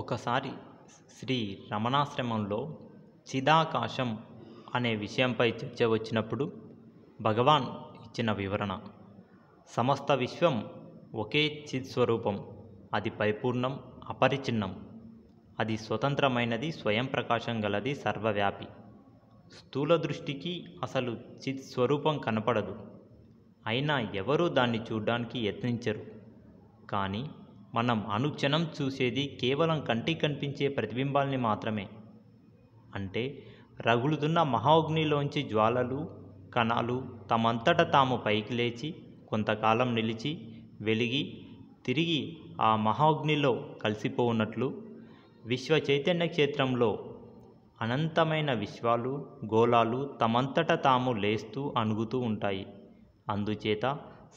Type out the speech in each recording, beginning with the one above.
ఒకసారి శ్రీ రమణాశ్రమంలో చిదాకాశం అనే విషయంపై చర్చ వచ్చినప్పుడు భగవాన్ ఇచ్చిన వివరణ సమస్త విశ్వం ఒకే చిత్స్వరూపం అది పరిపూర్ణం అపరిచిన్నం అది స్వతంత్రమైనది స్వయం ప్రకాశం గలది సర్వవ్యాపి స్థూల దృష్టికి అసలు చిత్ స్వరూపం కనపడదు అయినా ఎవరూ దాన్ని చూడ్డానికి యత్నించరు కానీ మనం అనుక్షణం చూసేది కేవలం కంటికి కనిపించే ప్రతిబింబాల్ని మాత్రమే అంటే రగులుతున్న మహాగ్నిలోంచి జ్వాలలు కణాలు తమంతట తాము పైకి లేచి కొంతకాలం నిలిచి వెలిగి తిరిగి ఆ మహాగ్నిలో కలిసిపోవున్నట్లు విశ్వ చైతన్య క్షేత్రంలో అనంతమైన విశ్వాలు గోళాలు తమంతట తాము లేస్తూ అణుగుతూ ఉంటాయి అందుచేత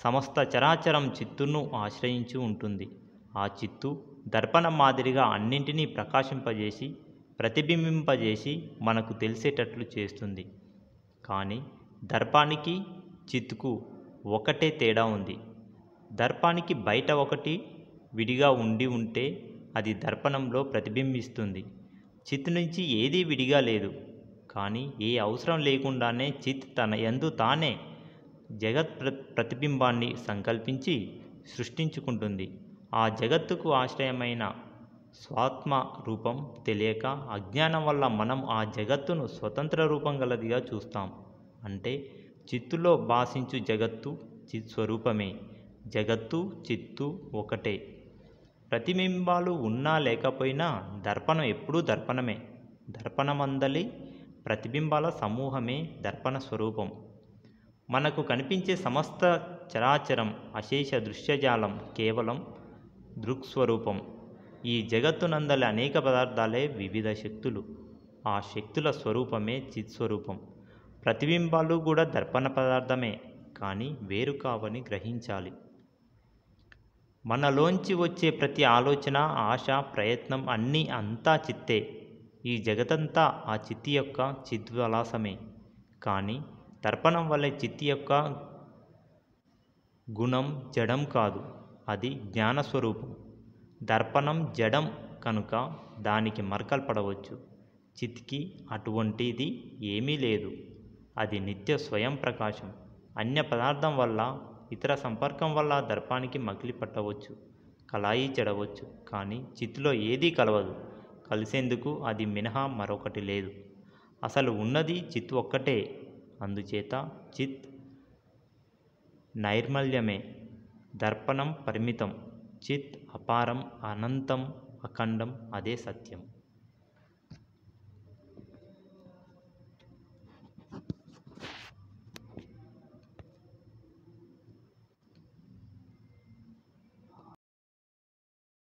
సమస్త చరాచరం చిత్తును ఆశ్రయించి ఉంటుంది ఆ చిత్తు దర్పణం మాదిరిగా అన్నింటినీ ప్రకాశింపజేసి ప్రతిబింబింపజేసి మనకు తెలిసేటట్లు చేస్తుంది కానీ దర్పానికి చిత్తుకు ఒకటే తేడా ఉంది దర్పానికి బయట ఒకటి విడిగా ఉండి ఉంటే అది దర్పణంలో ప్రతిబింబిస్తుంది చిత్ నుంచి ఏదీ విడిగా లేదు కానీ ఏ అవసరం లేకుండానే చిత్ తన ఎందు తానే జగత్ ప్రతిబింబాన్ని సంకల్పించి సృష్టించుకుంటుంది ఆ జగత్తుకు ఆశ్రయమైన స్వాత్మ రూపం తెలియక అజ్ఞానం వల్ల మనం ఆ జగత్తును స్వతంత్ర రూపం గలదిగా చూస్తాం అంటే చిత్తులో భాషించు జగత్తు చిత్ స్వరూపమే జగత్తు చిత్తు ఒకటే ప్రతిబింబాలు ఉన్నా లేకపోయినా దర్పణం ఎప్పుడూ దర్పణమే దర్పణమందలి ప్రతిబింబాల సమూహమే దర్పణ స్వరూపం మనకు కనిపించే సమస్త చరాచరం అశేష దృశ్యజాలం కేవలం దృక్స్వరూపం ఈ జగత్తునందలి అనేక పదార్థాలే వివిధ శక్తులు ఆ శక్తుల స్వరూపమే చిత్స్వరూపం ప్రతిబింబాలు కూడా దర్పణ పదార్థమే కానీ వేరు కావని గ్రహించాలి మనలోంచి వచ్చే ప్రతి ఆలోచన ఆశ ప్రయత్నం అన్నీ అంతా చిత్తే ఈ జగతంతా ఆ చిత్తి యొక్క చిద్విలాసమే కానీ తర్పణం వల్లే చిత్తి యొక్క గుణం జడం కాదు అది జ్ఞానస్వరూపం దర్పణం జడం కనుక దానికి మరకల్పడవచ్చు చిత్కి అటువంటిది ఏమీ లేదు అది నిత్య స్వయం ప్రకాశం అన్య పదార్థం వల్ల ఇతర సంపర్కం వల్ల దర్పానికి మగిలి పట్టవచ్చు కళాయి చెడవచ్చు కానీ చిత్తులో ఏదీ కలవదు కలిసేందుకు అది మినహా మరొకటి లేదు అసలు ఉన్నది చిత్ ఒక్కటే అందుచేత చిత్ నైర్మల్యమే दर्पणं परिमितं चित् अपारम् अनन्तम् अखण्डम् अदे सत्यम्